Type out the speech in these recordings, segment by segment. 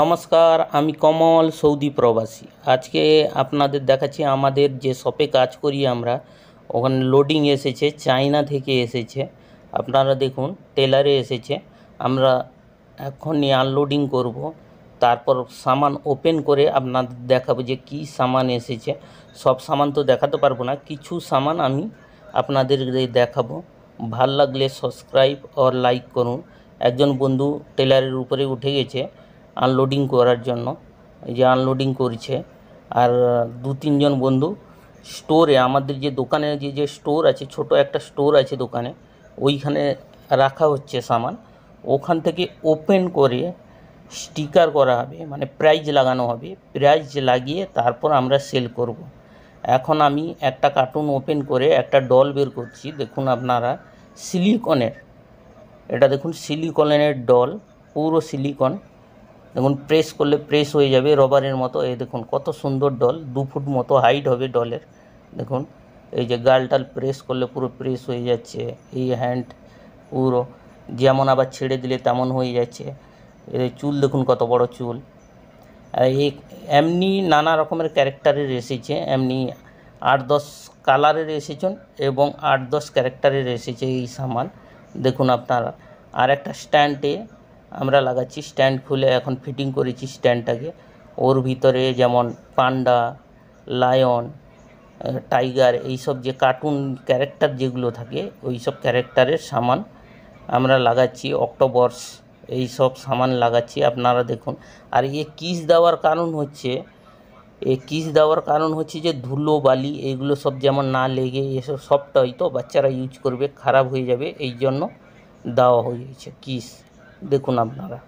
নমস্কার আমি কমল সৌদি প্রবাসী আজকে আপনাদের দেখাচ্ছি আমাদের যে শপে কাজ করি আমরা ওখানে লোডিং এসেছে চায়না থেকে এসেছে আপনারা দেখুন টেলারে এসেছে আমরা এখনই আনলোডিং করব তারপর সামান ওপেন করে আপনাদের দেখাবো যে কি সামান এসেছে সব সামান তো দেখাতে পারবো না কিছু সামান আমি আপনাদের দেখাবো ভাল লাগলে সাবস্ক্রাইব আর লাইক করুন একজন বন্ধু টেলারের উপরে উঠে গেছে আনলোডিং করার জন্য এই যে আনলোডিং করছে আর দু তিনজন বন্ধু স্টোরে আমাদের যে দোকানে যে যে স্টোর আছে ছোট একটা স্টোর আছে দোকানে ওইখানে রাখা হচ্ছে সামান ওখান থেকে ওপেন করে স্টিকার করা হবে মানে প্রাইজ লাগানো হবে প্রাইজ লাগিয়ে তারপর আমরা সেল করব। এখন আমি একটা কার্টুন ওপেন করে একটা ডল বের করছি দেখুন আপনারা সিলিকনের এটা দেখুন সিলিকনের ডল পুরো সিলিকন দেখুন প্রেস করলে প্রেস হয়ে যাবে রবারের মতো এই দেখুন কত সুন্দর ডল দু ফুট মতো হাইট হবে ডলের দেখুন এই যে গালটাল প্রেস করলে পুরো প্রেস হয়ে যাচ্ছে এই হ্যান্ড পুরো যেমন আবার ছেড়ে দিলে তেমন হয়ে যাচ্ছে এর চুল দেখুন কত বড় চুল এই এমনি নানা রকমের ক্যারেক্টারের এসেছে এমনি আট দশ কালারের এসেছেন এবং আট দশ ক্যারেক্টারের এসেছে এই সামান দেখুন আপনারা আর একটা স্ট্যান্ডে আমরা লাগাচ্ছি স্ট্যান্ড খুলে এখন ফিটিং করেছি স্ট্যান্ডটাকে ওর ভিতরে যেমন পান্ডা লায়ন টাইগার এইসব যে কার্টুন ক্যারেক্টার যেগুলো থাকে ওই সব ক্যারেক্টারের সামান আমরা লাগাচ্ছি অক্টোবর্স এই সব সামান লাগাচ্ছি আপনারা দেখুন আর এই কিস দেওয়ার কারণ হচ্ছে এই কিস দেওয়ার কারণ হচ্ছে যে ধুলো বালি এইগুলো সব যেমন না লেগে এসব সফট হয় তো বাচ্চারা ইউজ করবে খারাপ হয়ে যাবে এই জন্য দেওয়া হয়েছে কিস দেখুন আপনারা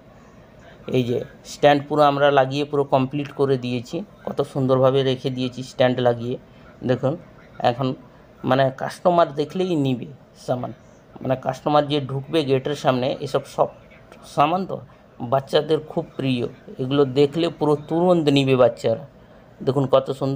এই যে স্ট্যান্ড পুরো আমরা লাগিয়ে পুরো কমপ্লিট করে দিয়েছি কত সুন্দরভাবে রেখে দিয়েছি স্ট্যান্ড লাগিয়ে দেখুন এখন মানে কাস্টমার দেখলেই নিবে সামান মানে কাস্টমার যে ঢুকবে গেটের সামনে এসব সব সামান তো বাচ্চাদের খুব প্রিয় এগুলো দেখলে পুরো তুরন্ত নিবে বাচ্চারা দেখুন কত সুন্দর